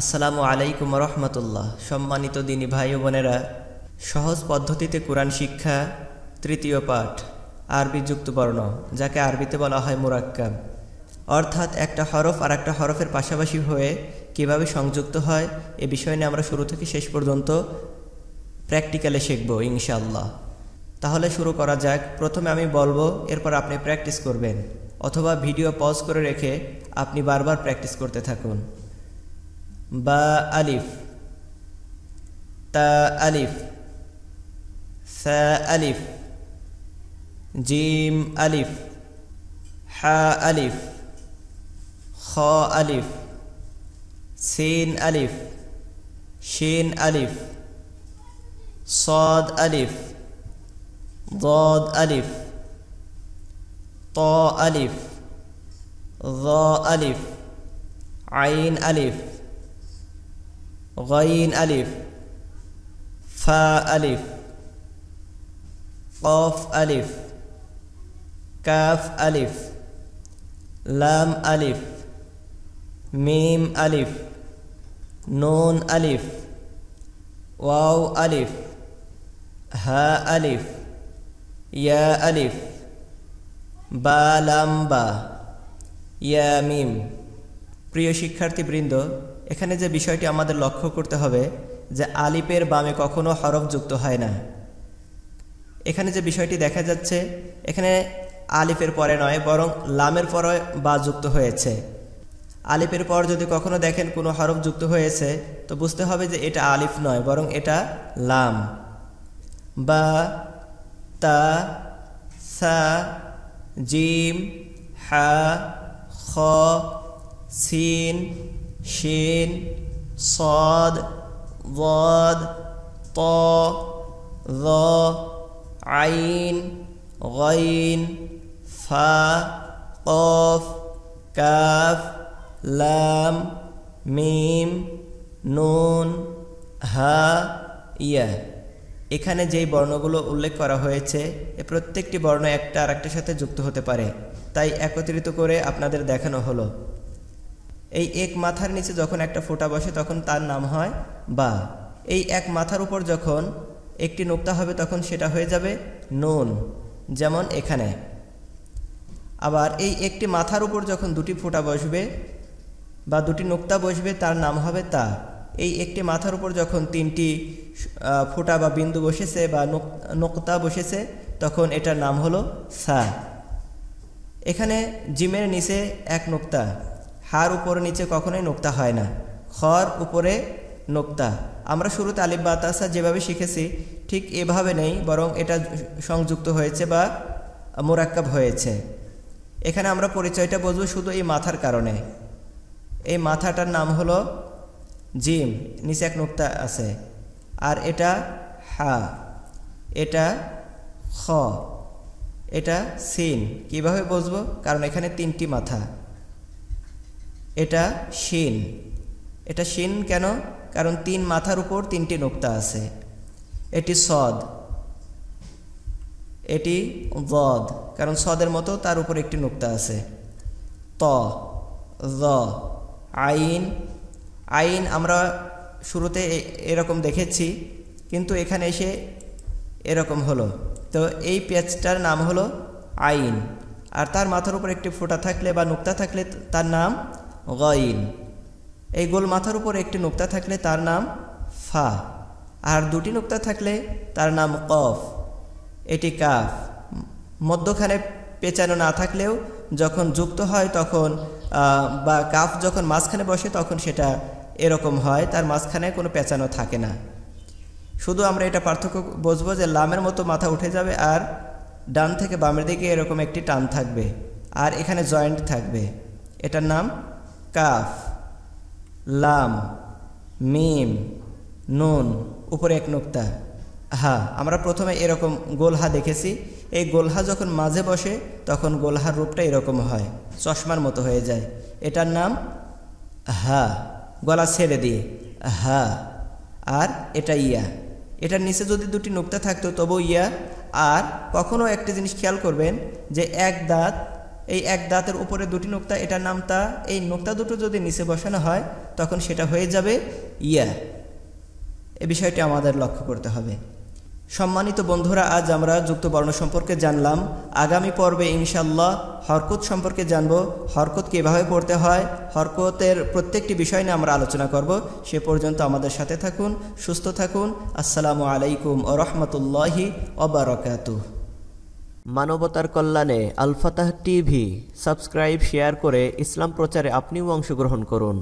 আসসালামু আলাইকুম রহমতুল্লাহ সম্মানিত দিনী ভাই বোনেরা সহজ পদ্ধতিতে কোরআন শিক্ষা তৃতীয় পাঠ আরবি যুক্তবর্ণ যাকে আরবিতে বলা হয় মুরাক্কাব অর্থাৎ একটা হরফ আর একটা হরফের পাশাপাশি হয়ে কিভাবে সংযুক্ত হয় এ বিষয় নিয়ে আমরা শুরু থেকে শেষ পর্যন্ত প্র্যাকটিক্যালে শিখব ইনশাল্লাহ তাহলে শুরু করা যাক প্রথমে আমি বলবো এরপর আপনি প্র্যাকটিস করবেন অথবা ভিডিও পজ করে রেখে আপনি বারবার প্র্যাকটিস করতে থাকুন باء ألف تاء ألف ثاء ألف جيم ألف حاء ألف خاء ألف سين ألف شين ألف صاد ألف ضاد ألف طاء ألف ظاء ألف عين ألف غين ألف فاء ألف قاف ألف كاف ألف لام ألف ميم ألف نون ألف واو ألف ها ألف يا ألف با বা با يا ميم প্রিয় শিক্ষার্থীবৃন্দ এখানে যে বিষয়টি আমাদের লক্ষ্য করতে হবে যে আলিপের বামে কখনো হরফ যুক্ত হয় না এখানে যে বিষয়টি দেখা যাচ্ছে এখানে আলিফের পরে নয় বরং লামের পরে বা যুক্ত হয়েছে আলিফের পর যদি কখনো দেখেন কোনো হরফ যুক্ত হয়েছে তো বুঝতে হবে যে এটা আলিফ নয় বরং এটা লাম বা তা সা জিম হা খ সিন শিন সদ বদ ত আইন গইন ফা অফ কাফ লাম মিম নুন হা ইয়া এখানে যেই বর্ণগুলো উল্লেখ করা হয়েছে এ প্রত্যেকটি বর্ণ একটা আর একটার সাথে যুক্ত হতে পারে তাই একত্রিত করে আপনাদের দেখানো হলো এই এক মাথার নিচে যখন একটা ফোঁটা বসে তখন তার নাম হয় বা এই এক মাথার উপর যখন একটি নোক্তা হবে তখন সেটা হয়ে যাবে নোন যেমন এখানে আবার এই একটি মাথার উপর যখন দুটি ফোঁটা বসবে বা দুটি নোক্তা বসবে তার নাম হবে তা এই একটি মাথার উপর যখন তিনটি ফোঁটা বা বিন্দু বসেছে বা নোক্তা বসেছে তখন এটার নাম হলো সা এখানে জিমের নিচে এক নোক্তা হার উপরে নিচে কখনোই নোক্তা হয় না খর উপরে নোক্তা আমরা শুরুতে আলিফ বা তাসা যেভাবে শিখেছি ঠিক এভাবে নেই বরং এটা সংযুক্ত হয়েছে বা মোরাক্কাব হয়েছে এখানে আমরা পরিচয়টা বলব শুধু এই মাথার কারণে এই মাথাটার নাম হলো জিম নিচে এক নোক্তা আছে আর এটা হা এটা খ এটা সিন কিভাবে বুঝবো কারণ এখানে তিনটি মাথা এটা শিন এটা শিন কেন কারণ তিন মাথার উপর তিনটি নোক্তা আছে এটি সদ এটি বদ কারণ সদের মতো তার উপর একটি নোক্তা আছে ত জ আইন আইন আমরা শুরুতে এরকম দেখেছি কিন্তু এখানে এসে এরকম হলো তো এই পেঁচটার নাম হলো আইন আর তার মাথার উপর একটি ফোঁটা থাকলে বা নোক্তা থাকলে তার নাম গাইন এই গোল মাথার উপর একটি নোক্তা থাকলে তার নাম ফা আর দুটি নোক্তা থাকলে তার নাম কফ এটি কাফ মধ্যখানে পেঁচানো না থাকলেও যখন যুক্ত হয় তখন বা কাফ যখন মাঝখানে বসে তখন সেটা এরকম হয় তার মাঝখানে কোনো পেঁচানো থাকে না শুধু আমরা এটা পার্থক্য বুঝবো যে লামের মতো মাথা উঠে যাবে আর ডান থেকে বামের দিকে এরকম একটি টান থাকবে আর এখানে জয়েন্ট থাকবে এটার নাম কাফ লাম মিম নুন উপরে এক নুক্তা হা আমরা প্রথমে এরকম গোলহা দেখেছি এই গোলহা যখন মাঝে বসে তখন গোলহার রূপটা এরকম হয় চশমার মতো হয়ে যায় এটার নাম হা গলা ছেড়ে দিয়ে হা আর এটা ইয়া এটার নিচে যদি দুটি নুক্তা থাকতো তবু ইয়া আর কখনও একটা জিনিস খেয়াল করবেন যে এক দাঁত এই এক দাঁতের উপরে দুটি নোক্তা এটার নাম তা এই নোক্তা দুটো যদি নিচে বসানো হয় তখন সেটা হয়ে যাবে ইয়া এ বিষয়টি আমাদের লক্ষ্য করতে হবে সম্মানিত বন্ধুরা আজ আমরা যুক্ত বর্ণ সম্পর্কে জানলাম আগামী পর্বে ইনশাল্লাহ হরকত সম্পর্কে জানব হরকত কীভাবে পড়তে হয় হরকতের প্রত্যেকটি বিষয় নিয়ে আমরা আলোচনা করব সে পর্যন্ত আমাদের সাথে থাকুন সুস্থ থাকুন আসসালামু আলাইকুম ও রহমতুল্লাহি অবরাকাতুহ মানবতার কল্যাণে আলফাতাহ টিভি সাবস্ক্রাইব শেয়ার করে ইসলাম প্রচারে আপনিও অংশগ্রহণ করুন